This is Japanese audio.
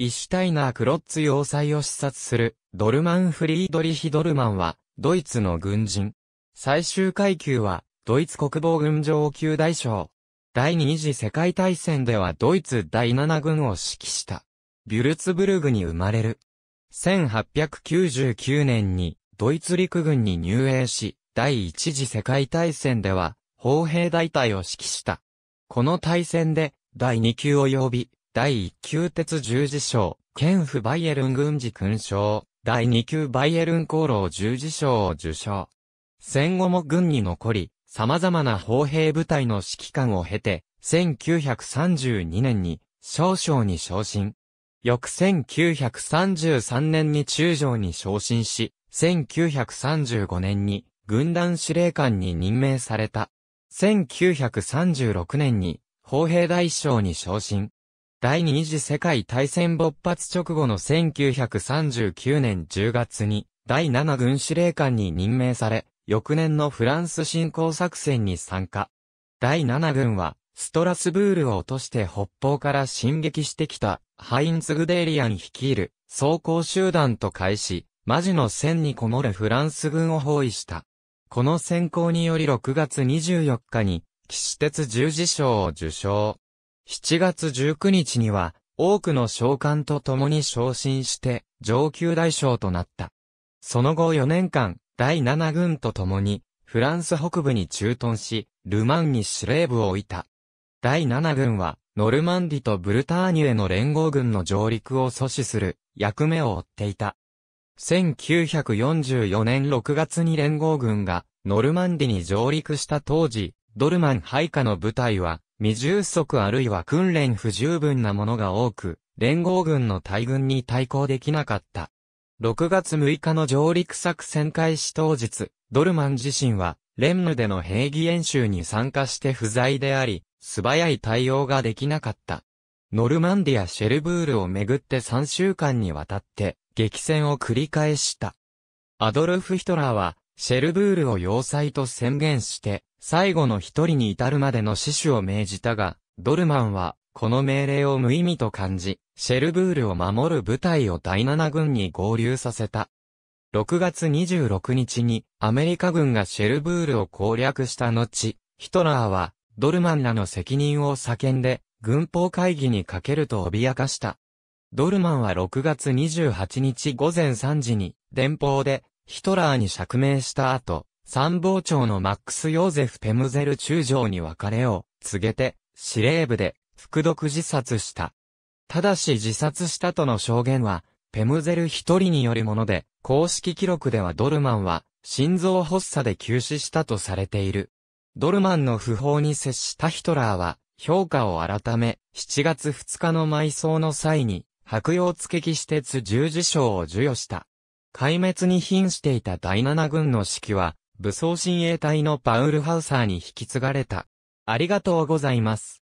イシュタイナー・クロッツ要塞を視察する、ドルマン・フリードリヒ・ドルマンは、ドイツの軍人。最終階級は、ドイツ国防軍上級大将。第二次世界大戦ではドイツ第7軍を指揮した。ビュルツブルグに生まれる。1899年にドイツ陸軍に入営し、第一次世界大戦では砲兵大隊を指揮した。この大戦で第2級及び第1級鉄十字章、剣府バイエルン軍事勲章、第2級バイエルン功労十字章を受章。戦後も軍に残り、様々な砲兵部隊の指揮官を経て、1932年に少将に昇進。翌1933年に中将に昇進し、1935年に軍団司令官に任命された。1936年に砲兵大将に昇進。第二次世界大戦勃発直後の1939年10月に、第7軍司令官に任命され、翌年のフランス侵攻作戦に参加。第7軍は、ストラスブールを落として北方から進撃してきた、ハインツ・グデーリアン率いる、装甲集団と会し、マジの戦にこもるフランス軍を包囲した。この戦行により6月24日に、騎士鉄十字章を受賞。7月19日には、多くの将官と共に昇進して、上級大将となった。その後4年間、第7軍と共に、フランス北部に駐屯し、ルマンに司令部を置いた。第7軍は、ノルマンディとブルターニュへの連合軍の上陸を阻止する役目を負っていた。1944年6月に連合軍がノルマンディに上陸した当時、ドルマン配下の部隊は未充足あるいは訓練不十分なものが多く、連合軍の大軍に対抗できなかった。6月6日の上陸作戦開始当日、ドルマン自身は、レンヌでの兵技演習に参加して不在であり、素早い対応ができなかった。ノルマンディア・シェルブールをめぐって3週間にわたって、激戦を繰り返した。アドルフ・ヒトラーは、シェルブールを要塞と宣言して、最後の一人に至るまでの死守を命じたが、ドルマンは、この命令を無意味と感じ、シェルブールを守る部隊を第七軍に合流させた。6月26日にアメリカ軍がシェルブールを攻略した後、ヒトラーはドルマンらの責任を叫んで軍法会議にかけると脅かした。ドルマンは6月28日午前3時に電報でヒトラーに釈明した後、参謀長のマックス・ヨーゼフ・ペムゼル中将に別れを告げて、司令部で服毒自殺した。ただし自殺したとの証言は、ペムゼル一人によるもので、公式記録ではドルマンは、心臓発作で急死したとされている。ドルマンの訃報に接したヒトラーは、評価を改め、7月2日の埋葬の際に、白洋付き私鉄十字章を授与した。壊滅に瀕していた第七軍の指揮は、武装親衛隊のパウルハウサーに引き継がれた。ありがとうございます。